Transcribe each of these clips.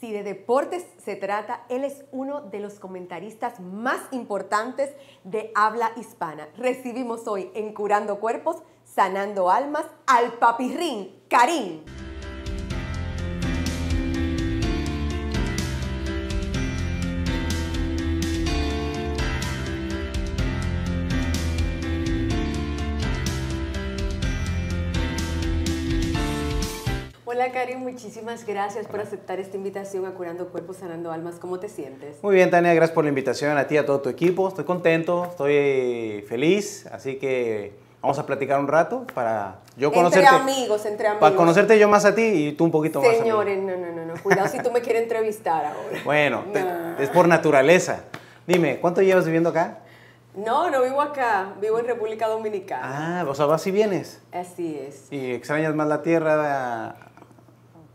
si de deportes se trata, él es uno de los comentaristas más importantes de habla hispana. Recibimos hoy en Curando Cuerpos, Sanando Almas, al papirrín Karim. Hola Cari, muchísimas gracias por aceptar esta invitación a Curando Cuerpos, Sanando Almas. ¿Cómo te sientes? Muy bien, Tania, gracias por la invitación a ti y a todo tu equipo. Estoy contento, estoy eh, feliz, así que vamos a platicar un rato para yo conocerte. Entre amigos, entre amigos. Para conocerte yo más a ti y tú un poquito más. Señores, no, no, no, Cuidado si tú me quieres entrevistar ahora. Bueno, es por naturaleza. Dime, ¿cuánto llevas viviendo acá? No, no vivo acá, vivo en República Dominicana. Ah, o sea, vas y vienes. Así es. ¿Y extrañas más la tierra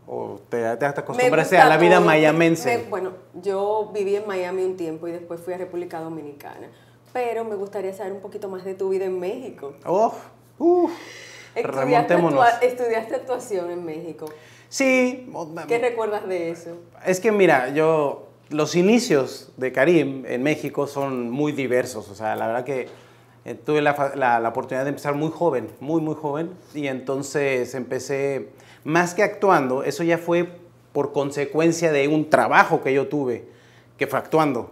¿O te, te acostumbrado a la vida mayamense? bueno, yo viví en Miami un tiempo y después fui a República Dominicana. Pero me gustaría saber un poquito más de tu vida en México. ¡Oh! ¡Uf! Remontémonos. estudiaste actuación en México. Sí. ¿Qué recuerdas de eso? Es que mira, yo los inicios de Karim en México son muy diversos. O sea, la verdad que eh, tuve la, la, oportunidad de empezar muy joven, muy, muy joven. Y entonces empecé más que actuando, eso ya fue por consecuencia de un trabajo que yo tuve, que fue actuando,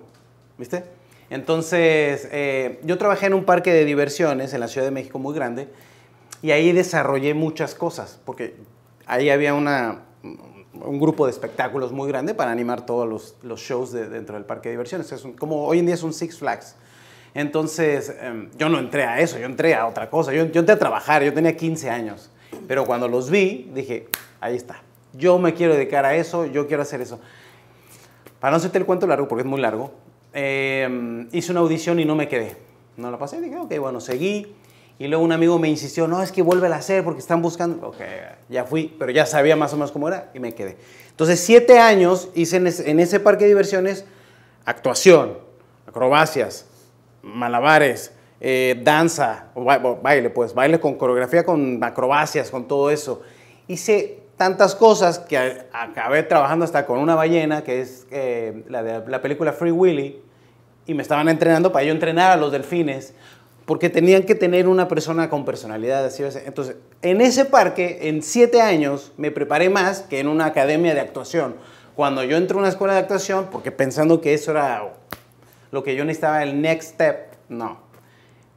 ¿viste? Entonces, eh, yo trabajé en un parque de diversiones en la Ciudad de México muy grande y ahí desarrollé muchas cosas, porque ahí había una, un grupo de espectáculos muy grande para animar todos los, shows de, dentro del parque de diversiones. Es como hoy en día es un Six Flags. Entonces, em, yo no entré a eso, yo entré a otra cosa, yo, yo entré a trabajar, yo tenía 15 años. Pero cuando los vi, dije, ahí está. Yo me quiero dedicar a eso, yo quiero hacer eso. Para no hacerte el cuento largo, porque es muy largo, em, hice una audición y no me quedé. No la pasé, dije, ok, bueno, seguí. Y luego un amigo me insistió, no, es que vuelve a hacer porque están buscando. Ok, ya fui, pero ya sabía más o menos cómo era y me quedé. Entonces, siete años hice en en ese parque de diversiones actuación, acrobacias, malabares, eh, danza, baile, pues baile con coreografía, con acrobacias, con todo eso. Hice tantas cosas que acabé trabajando hasta con una ballena, que es eh, la de la película Free Willy, y me estaban entrenando para yo entrenar a los delfines, porque tenían que tener una persona con personalidad. Así Entonces, en ese parque, en siete años, me preparé más que en una academia de actuación. Cuando yo entré a una escuela de actuación, porque pensando que eso era lo que yo necesitaba, el next step, no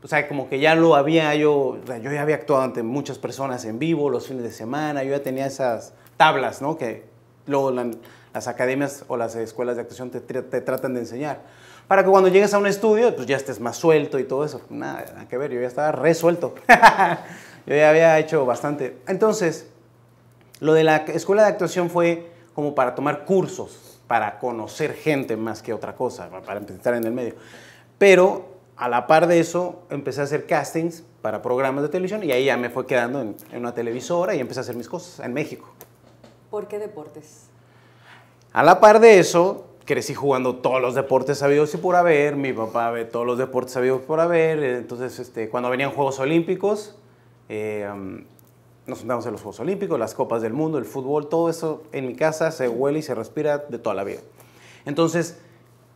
o sea, como que ya lo había yo, yo ya había actuado ante muchas personas en vivo los fines de semana, yo ya tenía esas tablas, ¿no? Que luego las academias o las escuelas de actuación te, te, tratan de enseñar. Para que cuando llegues a un estudio, pues ya estés más suelto y todo eso. Nada, nada que ver, yo ya estaba resuelto. yo ya había hecho bastante. Entonces, lo de la escuela de actuación fue como para tomar cursos, para conocer gente más que otra cosa, para empezar en el medio. Pero a la par de eso, empecé a hacer castings para programas de televisión y ahí ya me fue quedando en, una televisora y empecé a hacer mis cosas en México. ¿Por qué deportes? A la par de eso, crecí jugando todos los deportes sabidos y por haber. Mi papá ve todos los deportes sabidos por haber. Entonces, este, cuando venían Juegos Olímpicos, eh, um, nos sentamos en los Juegos Olímpicos, las Copas del Mundo, el fútbol, todo eso en mi casa se huele y se respira de toda la vida. Entonces,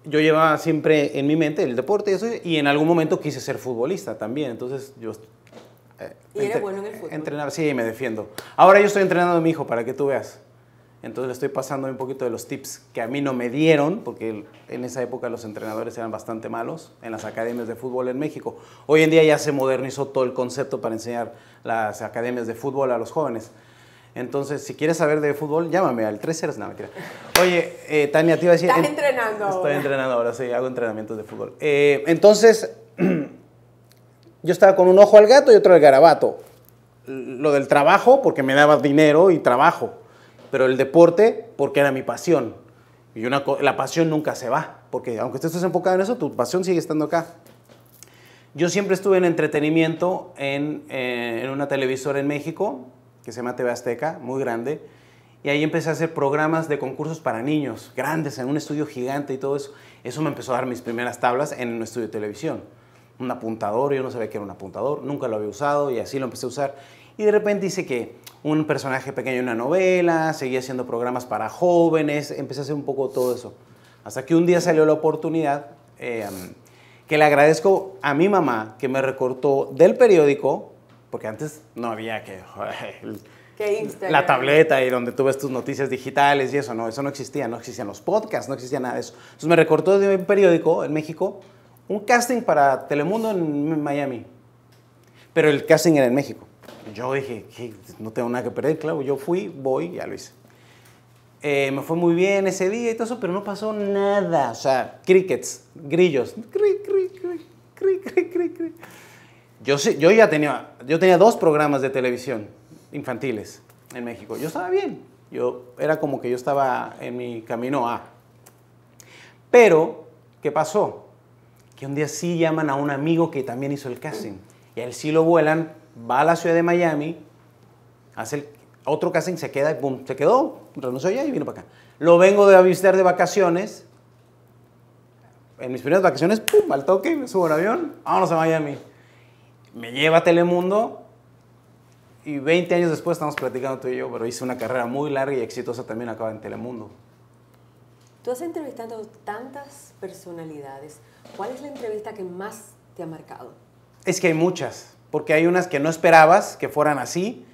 yo llevaba siempre en mi mente el deporte y eso, y en algún momento quise ser futbolista también, entonces yo... Eh, ¿Y sí, me defiendo. Ahora yo estoy entrenando a mi hijo, para que tú veas. Entonces le estoy pasando un poquito de los tips que a mí no me dieron, porque en esa época los entrenadores eran bastante malos en las academias de fútbol en México. Hoy en día ya se modernizó todo el concepto para enseñar las academias de fútbol a los jóvenes. Entonces, si quieres saber de fútbol, llámame al 3-0. No, mentira. Oye, eh, Tania, te iba a decir. Estás entrenando. Estoy entrenando ahora, sí, hago entrenamientos de fútbol. Eh, entonces, yo estaba con un ojo al gato y otro al garabato. Lo del trabajo, porque me daba dinero y trabajo. Pero el deporte, porque era mi pasión. Y una, la pasión nunca se va, porque aunque estés enfocado en eso, tu pasión sigue estando acá. Yo siempre estuve en entretenimiento en, eh, en una televisora en México, que se llama TV Azteca, muy grande. Y ahí empecé a hacer programas de concursos para niños, grandes, en un estudio gigante y todo eso. Eso me empezó a dar mis primeras tablas en un estudio de televisión. Un apuntador, yo no sabía que era un apuntador, nunca lo había usado y así lo empecé a usar. Y de repente hice que un personaje pequeño en una novela, seguía haciendo programas para jóvenes, empecé a hacer un poco todo eso. Hasta que un día salió la oportunidad, eh, que le agradezco a mi mamá, que me recortó del periódico porque antes no había que... la tableta y donde tú ves tus noticias digitales y eso, no, eso no existía, no existían los podcasts, no existía nada de eso. Entonces me recortó de un periódico en México un casting para Telemundo en Miami, pero el casting era en México. Yo dije, no tengo nada que perder, claro, yo fui, voy, ya lo hice. Eh, me fue muy bien ese día y todo eso, pero no pasó nada, o sea, crickets, grillos, crick, crick, crick, crick, yo, yo ya tenía, yo tenía dos programas de televisión infantiles en México. Yo estaba bien. Yo, era como que yo estaba en mi camino a. Pero, ¿qué pasó? Que un día sí llaman a un amigo que también hizo el casting. Y a él sí lo vuelan, va a la ciudad de Miami, hace otro casting, se queda boom, se quedó, renunció ya y vino para acá. Lo vengo de visitar de vacaciones. En mis primeras vacaciones, pum, al toque, subo al avión, vámonos a Miami me lleva a Telemundo y 20 años después estamos platicando tú y yo, pero hice una carrera muy larga y exitosa también acá en Telemundo. Tú has entrevistado tantas personalidades. ¿Cuál es la entrevista que más te ha marcado? Es que hay muchas, porque hay unas que no esperabas que fueran así.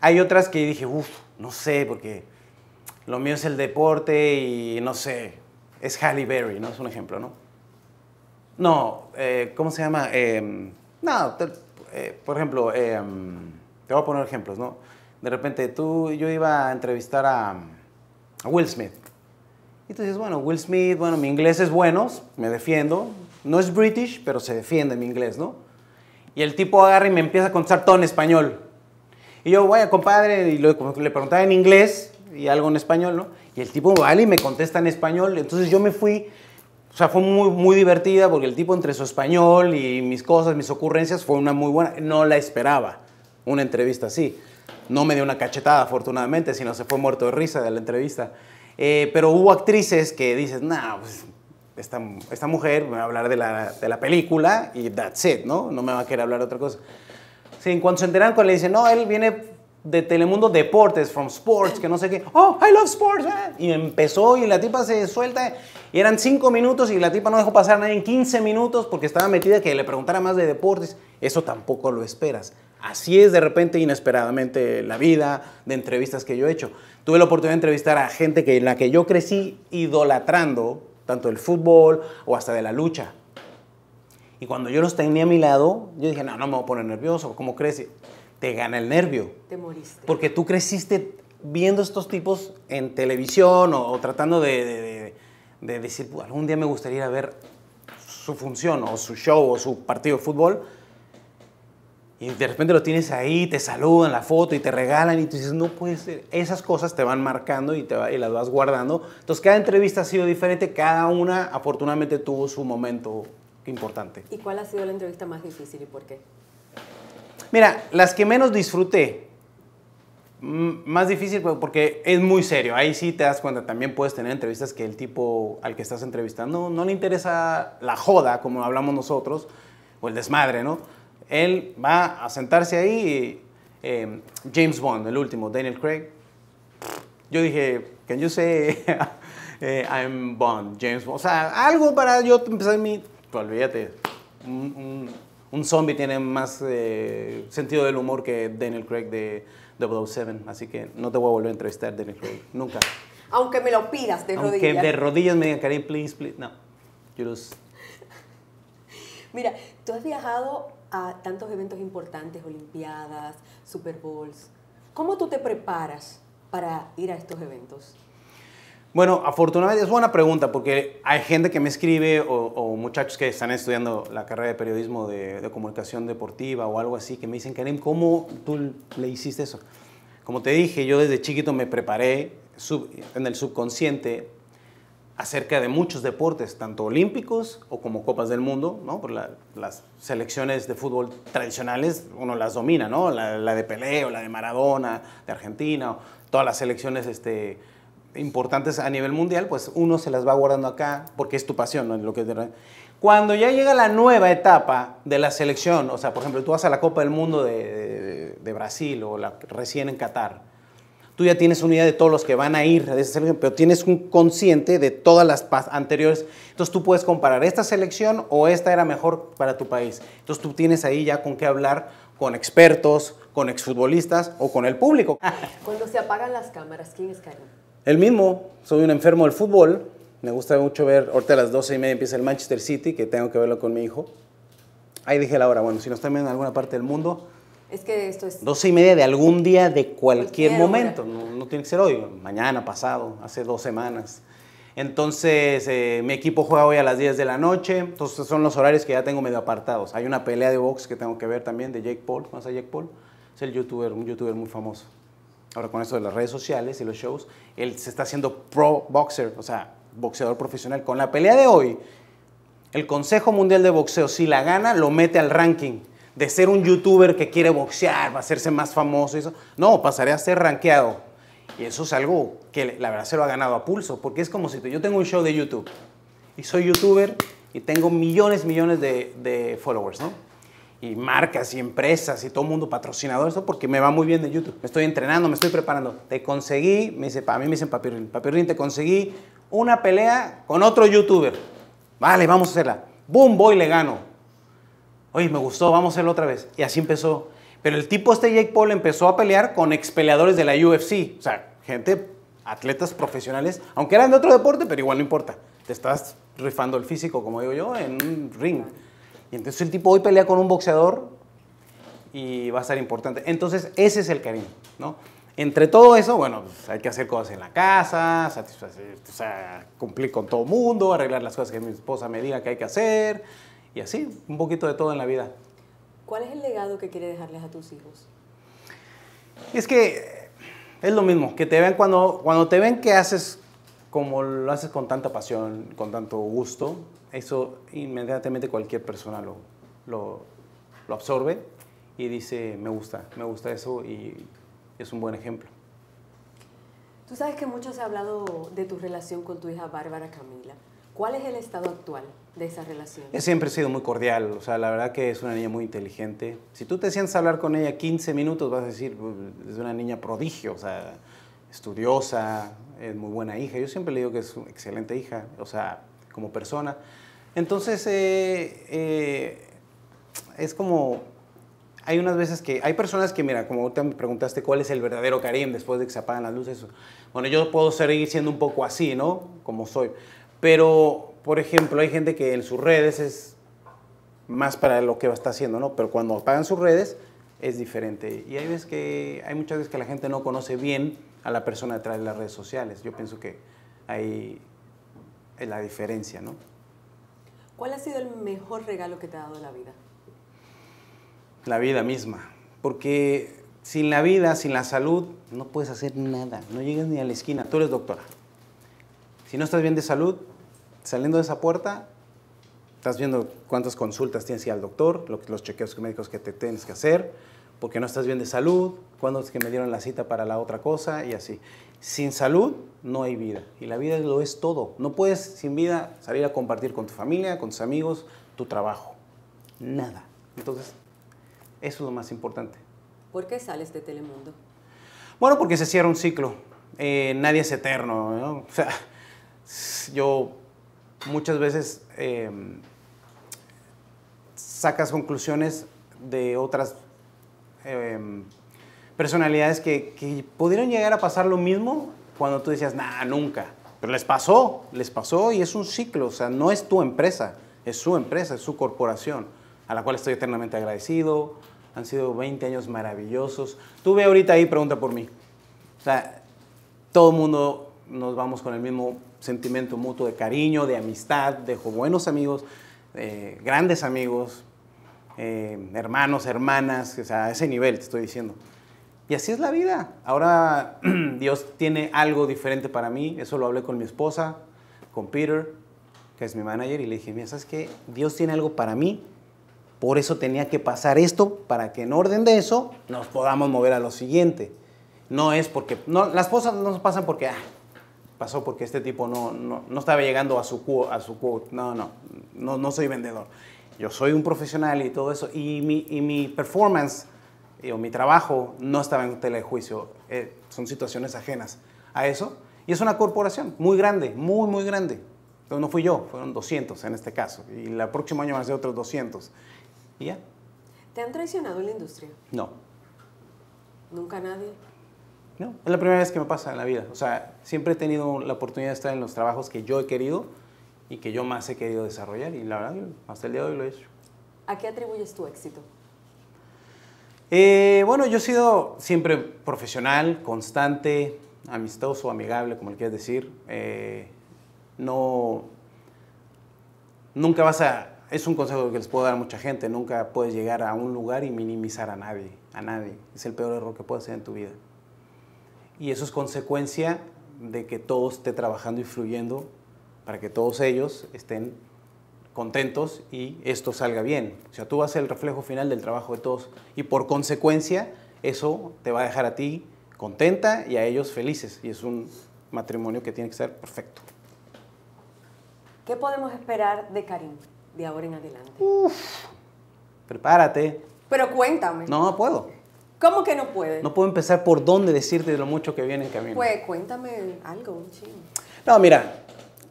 Hay otras que dije, uff, no sé, porque lo mío es el deporte y no sé, es Halle Berry, ¿no? Es un ejemplo, ¿no? No, eh, ¿cómo se llama? Em, no, eh, por ejemplo, em, te voy a poner ejemplos, ¿no? De repente tú, yo iba a entrevistar a, Will Smith. Y tú dices, bueno, Will Smith, bueno, mi inglés es bueno, me defiendo. No es British, pero se defiende mi inglés, ¿no? Y el tipo agarra y me empieza a contestar todo en español. Y yo, vaya, compadre, y le preguntaba en inglés y algo en español, ¿no? Y el tipo vale y me contesta en español. Entonces yo me fui o sea, fue muy, muy divertida porque el tipo entre su español y mis cosas, mis ocurrencias, fue una muy buena. No la esperaba una entrevista así. No me dio una cachetada, afortunadamente, sino se fue muerto de risa de la entrevista. Eh, pero hubo actrices que dices, nah, pues esta, esta, mujer me va a hablar de la, de la, película y that's it, ¿no? No me va a querer hablar otra cosa. Sí, en cuanto se enteran, cuando le dicen, no, él viene de Telemundo Deportes, From Sports, que no sé qué. Oh, I love sports. Eh. Y empezó y la tipa se suelta. Y eran cinco minutos y la tipa no dejó pasar a nadie en 15 minutos porque estaba metida que le preguntara más de deportes. Eso tampoco lo esperas. Así es de repente, inesperadamente, la vida de entrevistas que yo he hecho. Tuve la oportunidad de entrevistar a gente que, en la que yo crecí idolatrando, tanto el fútbol o hasta de la lucha. Y cuando yo los tenía a mi lado, yo dije, no, no me voy a poner nervioso, ¿cómo crees? te gana el nervio. Te moriste. Porque tú creciste viendo estos tipos en televisión o, tratando de, decir, pues, algún día me gustaría ir a ver su función o su show o su partido de fútbol. Y de repente lo tienes ahí, te saludan la foto y te regalan y tú dices, no puede ser. Esas cosas te van marcando y, te y las vas guardando. Entonces cada entrevista ha sido diferente, cada una afortunadamente tuvo su momento importante. ¿Y cuál ha sido la entrevista más difícil y por qué? Mira, las que menos disfruté, más difícil porque es muy serio. Ahí sí te das cuenta. También puedes tener entrevistas que el tipo al que estás entrevistando no le interesa la joda, como hablamos nosotros, o el desmadre, ¿no? Él va a sentarse ahí. Y, eh, em, James Bond, el último, Daniel Craig. Yo dije, can you say eh, I'm Bond, James Bond? O sea, algo para yo empezar mi. Olvídate. un, un zombie tiene más eh, sentido del humor que Daniel Craig de 007. Así que no te voy a volver a entrevistar, Daniel Craig. Nunca. Aunque me lo pidas de rodillas. Aunque de rodillas me digan, Karim, please, please. No. Yo Mira, tú has viajado a tantos eventos importantes, Olimpiadas, Super Bowls. ¿Cómo tú te preparas para ir a estos eventos? Bueno, afortunadamente es buena pregunta porque hay gente que me escribe o, muchachos que están estudiando la carrera de periodismo de, comunicación deportiva o algo así que me dicen, Karim, ¿cómo tú le hiciste eso? Como te dije, yo desde chiquito me preparé en el subconsciente acerca de muchos deportes, tanto olímpicos o como copas del mundo, ¿no? Por las selecciones de fútbol tradicionales uno las domina, ¿no? La, de Pelé la de Maradona, de Argentina, todas las selecciones este, importantes a nivel mundial, pues uno se las va guardando acá porque es tu pasión, Lo que Cuando ya llega la nueva etapa de la selección, o sea, por ejemplo, tú vas a la Copa del Mundo de, de, Brasil o la recién en Qatar, tú ya tienes una idea de todos los que van a ir a esa selección, pero tienes un consciente de todas las anteriores. Entonces tú puedes comparar esta selección o esta era mejor para tu país. Entonces tú tienes ahí ya con qué hablar con expertos, con exfutbolistas o con el público. Cuando se apagan las cámaras, ¿quién es Karim? El mismo, soy un enfermo del fútbol, me gusta mucho ver, ahorita a las 12 y media empieza el Manchester City, que tengo que verlo con mi hijo. Ahí dije la hora, bueno, si nos están viendo en alguna parte del mundo. Es que esto es... 12 y media de algún día, de cualquier, momento, no, tiene que ser hoy, mañana, pasado, hace dos semanas. Entonces, eh, mi equipo juega hoy a las 10 de la noche, entonces son los horarios que ya tengo medio apartados. Hay una pelea de box que tengo que ver también de Jake Paul, más Jake Paul? Es el youtuber, un youtuber muy famoso ahora con esto de las redes sociales y los shows, él se está haciendo pro boxer, o sea, boxeador profesional. Con la pelea de hoy, el Consejo Mundial de Boxeo, si la gana, lo mete al ranking. De ser un youtuber que quiere boxear, va a hacerse más famoso eso. No, pasaré a ser rankeado. Y eso es algo que la verdad se lo ha ganado a pulso, porque es como si yo tengo un show de YouTube y soy youtuber y tengo millones, millones de followers, ¿no? y marcas y empresas y todo mundo patrocinador, Eso porque me va muy bien de YouTube. Me estoy entrenando, me estoy preparando. Te conseguí, me dice, a mí me dicen Papirín, Papirín, te conseguí una pelea con otro youtuber. Vale, vamos a hacerla. Boom, voy, le gano. Oye, me gustó, vamos a hacerlo otra vez. Y así empezó. Pero el tipo este Jake Paul empezó a pelear con ex peleadores de la UFC. O sea, gente, atletas profesionales, aunque eran de otro deporte, pero igual no importa. Te estás rifando el físico, como digo yo, en un ring entonces el tipo hoy pelea con un boxeador y va a ser importante. Entonces ese es el cariño, ¿no? Entre todo eso, bueno, pues, hay que hacer cosas en la casa, cumplir con todo mundo, arreglar las cosas que mi esposa me diga que hay que hacer y así, un poquito de todo en la vida. ¿Cuál es el legado que quiere dejarles a tus hijos? Es que es lo mismo, que te vean cuando, cuando te ven que haces como lo haces con tanta pasión, con tanto gusto, eso inmediatamente cualquier persona lo, lo, absorbe y dice, me gusta, me gusta eso y es un buen ejemplo. Tú sabes que mucho se ha hablado de tu relación con tu hija Bárbara Camila. ¿Cuál es el estado actual de esa relación? He siempre sido muy cordial, o sea, la verdad que es una niña muy inteligente. Si tú te sientes a hablar con ella 15 minutos, vas a decir, pues, es una niña prodigio, o sea, estudiosa, es muy buena hija. Yo siempre le digo que es una excelente hija, o sea, como persona. Entonces, eh, eh, es como, hay unas veces que, hay personas que, mira, como te me preguntaste cuál es el verdadero Karim después de que se apagan las luces, bueno, yo puedo seguir siendo un poco así, ¿no? Como soy. Pero, por ejemplo, hay gente que en sus redes es más para lo que está haciendo, ¿no? Pero cuando apagan sus redes es diferente. Y hay veces que, hay muchas veces que la gente no conoce bien a la persona detrás de las redes sociales. Yo pienso que hay la diferencia, ¿no? ¿Cuál ha sido el mejor regalo que te ha dado la vida? La vida misma, porque sin la vida, sin la salud, no puedes hacer nada, no llegas ni a la esquina, tú eres doctora. Si no estás bien de salud, saliendo de esa puerta, estás viendo cuántas consultas tienes que ir al doctor, los chequeos médicos que te tienes que hacer, porque no estás bien de salud, cuando es que me dieron la cita para la otra cosa y así. Sin salud no hay vida y la vida lo es todo. No puedes sin vida salir a compartir con tu familia, con tus amigos, tu trabajo. Nada. Entonces, eso es lo más importante. ¿Por qué sales de Telemundo? Bueno, porque se cierra un ciclo. Eh, nadie es eterno. O sea, yo muchas veces eh, sacas conclusiones de otras Em, personalidades que, pudieron llegar a pasar lo mismo cuando tú decías, nada nunca. Pero les pasó, les pasó y es un ciclo, o sea, no es tu empresa, es su empresa, es su corporación, a la cual estoy eternamente agradecido. Han sido 20 años maravillosos. Tú ve ahorita ahí, pregunta por mí. O sea, todo el mundo nos vamos con el mismo sentimiento mutuo de cariño, de amistad, de buenos amigos, eh, grandes amigos, eh, hermanos, hermanas, o sea, a ese nivel te estoy diciendo. Y así es la vida. Ahora Dios tiene algo diferente para mí. Eso lo hablé con mi esposa, con Peter, que es mi manager, y le dije, mira, ¿sabes qué? Dios tiene algo para mí. Por eso tenía que pasar esto, para que en orden de eso nos podamos mover a lo siguiente. No es porque, no, las cosas no pasan porque, ah, pasó porque este tipo no, no, estaba llegando a su, a su quote. No, no, no, no soy vendedor yo soy un profesional y todo eso, y mi, y mi performance eh, o mi trabajo no estaba en tela de juicio, eh, son situaciones ajenas a eso, y es una corporación muy grande, muy, muy grande. Entonces no fui yo, fueron 200 en este caso, y el próximo año más a ser otros 200, y ya. ¿Te han traicionado en la industria? No. ¿Nunca nadie? No, es la primera vez que me pasa en la vida. O sea, siempre he tenido la oportunidad de estar en los trabajos que yo he querido, y que yo más he querido desarrollar y la verdad hasta el día de hoy lo he hecho. ¿A qué atribuyes tu éxito? Eh, bueno, yo he sido siempre profesional, constante, amistoso, amigable, como le quieras decir. Eh, no, nunca vas a, es un consejo que les puedo dar a mucha gente, nunca puedes llegar a un lugar y minimizar a nadie, a nadie. Es el peor error que puedes hacer en tu vida. Y eso es consecuencia de que todo esté trabajando y fluyendo para que todos ellos estén contentos y esto salga bien. O sea, tú vas a ser el reflejo final del trabajo de todos y por consecuencia eso te va a dejar a ti contenta y a ellos felices. Y es un matrimonio que tiene que ser perfecto. ¿Qué podemos esperar de Karim de ahora en adelante? Uf, prepárate. Pero cuéntame. No, puedo. ¿Cómo que no puedo? No puedo empezar por dónde decirte lo mucho que viene en camino. Pues cuéntame algo, un chingo. No, mira,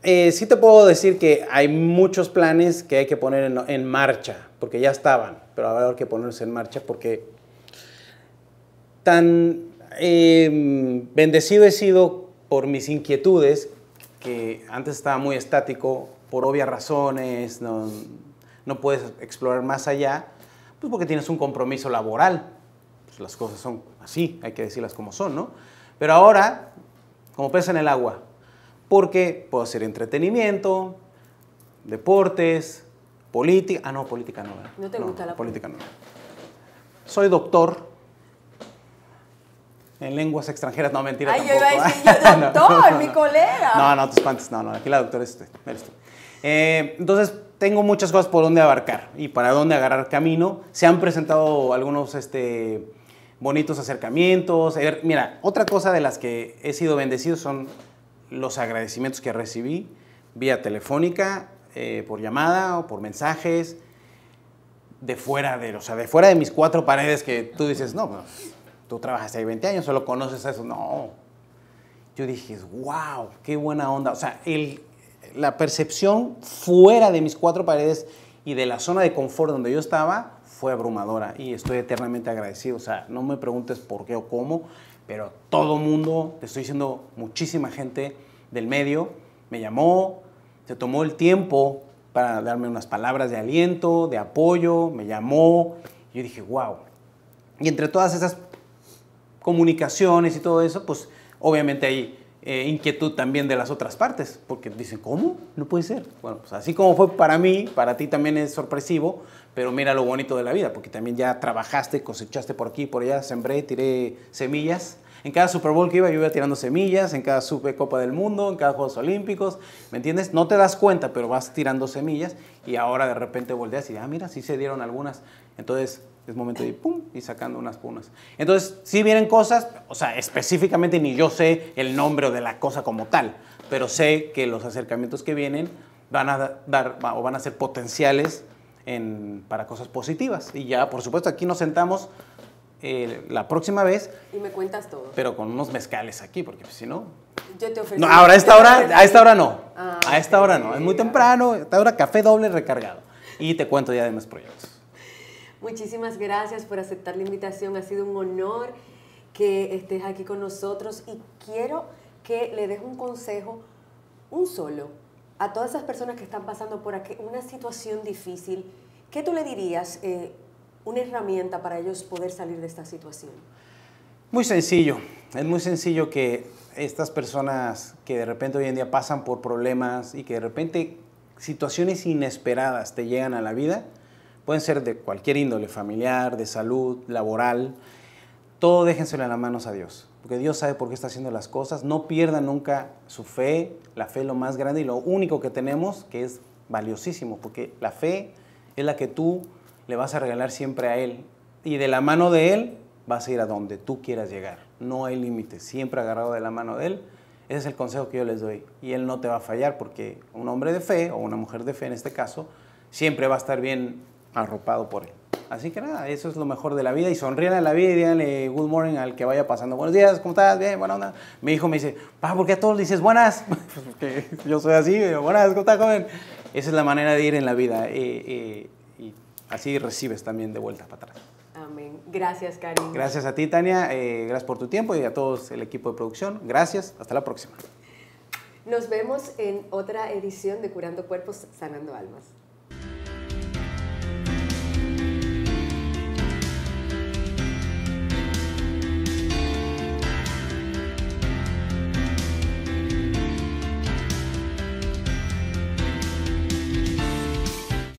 eh, sí te puedo decir que hay muchos planes que hay que poner en, marcha, porque ya estaban, pero ahora hay que ponerlos en marcha porque tan em, bendecido he sido por mis inquietudes, que antes estaba muy estático, por obvias razones, no, puedes explorar más allá, pues porque tienes un compromiso laboral. Pues las cosas son así, hay que decirlas como son, ¿no? Pero ahora, como pesa en el agua, porque puedo hacer entretenimiento, deportes, política. Ah, no, política no. No te gusta la política. no. Soy doctor en lenguas extranjeras. No, mentira. Ay, yo iba a ¿eh? decir, doctor, mi colega. No, no, tus pantas. No, no, aquí la doctora es usted. Eh, entonces, tengo muchas cosas por donde abarcar y para dónde agarrar camino. Se han presentado algunos este, bonitos acercamientos. Mira, otra cosa de las que he sido bendecido son los agradecimientos que recibí vía telefónica, eh, por llamada o por mensajes, de fuera de, o sea, de fuera de mis cuatro paredes que tú dices, no, pues, tú trabajas ahí 20 años, solo conoces eso. No. Yo dije, wow, qué buena onda. O sea, la percepción fuera de mis cuatro paredes y de la zona de confort donde yo estaba fue abrumadora y estoy eternamente agradecido. O sea, no me preguntes por qué o cómo pero todo mundo, te estoy diciendo, muchísima gente del medio me llamó, se tomó el tiempo para darme unas palabras de aliento, de apoyo, me llamó, y yo dije, wow. Y entre todas esas comunicaciones y todo eso, pues obviamente ahí eh, inquietud también de las otras partes, porque dicen, ¿cómo? No puede ser. Bueno, pues así como fue para mí, para ti también es sorpresivo, pero mira lo bonito de la vida, porque también ya trabajaste, cosechaste por aquí, por allá, sembré, tiré semillas. En cada Super Bowl que iba, yo iba tirando semillas, en cada Super Copa del Mundo, en cada Juegos Olímpicos, ¿me entiendes? No te das cuenta, pero vas tirando semillas y ahora de repente volteas y, ah, mira, sí se dieron algunas. Entonces, es momento de ir, pum, y sacando unas punas. Entonces, sí vienen cosas, o sea, específicamente ni yo sé el nombre de la cosa como tal, pero sé que los acercamientos que vienen van a dar o van a ser potenciales para cosas positivas. Y ya, por supuesto, aquí nos sentamos eh, la próxima vez. Y me cuentas todo. Pero con unos mezcales aquí, porque si no. Yo te ofrezco. No, ahora a esta hora, a esta hora no. Ah, a esta hora no. Es muy temprano, a esta hora café doble recargado. Y te cuento ya de mis proyectos. Muchísimas gracias por aceptar la invitación. Ha sido un honor que estés aquí con nosotros y quiero que le des un consejo, un solo, a todas esas personas que están pasando por aquí una situación difícil. ¿Qué tú le dirías eh, una herramienta para ellos poder salir de esta situación? Muy sencillo, es muy sencillo que estas personas que de repente hoy en día pasan por problemas y que de repente situaciones inesperadas te llegan a la vida, Pueden ser de cualquier índole, familiar, de salud, laboral. Todo déjenselo en las manos a Dios, porque Dios sabe por qué está haciendo las cosas. No pierdan nunca su fe. La fe es lo más grande y lo único que tenemos que es valiosísimo, porque la fe es la que tú le vas a regalar siempre a Él. Y de la mano de Él vas a ir a donde tú quieras llegar. No hay límite, siempre agarrado de la mano de Él. Ese es el consejo que yo les doy. Y Él no te va a fallar porque un hombre de fe, o una mujer de fe en este caso, siempre va a estar bien arropado por él. Así que nada, eso es lo mejor de la vida y sonríe a la vida y díganle good morning al que vaya pasando. Buenos días, ¿cómo estás? Bien, buena onda. Mi hijo me dice, ¿pa? ¿por qué a todos dices buenas? Pues porque yo soy así, buenas, ¿cómo estás, joven? Esa es la manera de ir en la vida eh, eh, y así recibes también de vuelta para atrás. Amén. Gracias, Karim. Gracias a ti, Tania. Eh, gracias por tu tiempo y a todos el equipo de producción. Gracias. Hasta la próxima. Nos vemos en otra edición de Curando Cuerpos, Sanando Almas.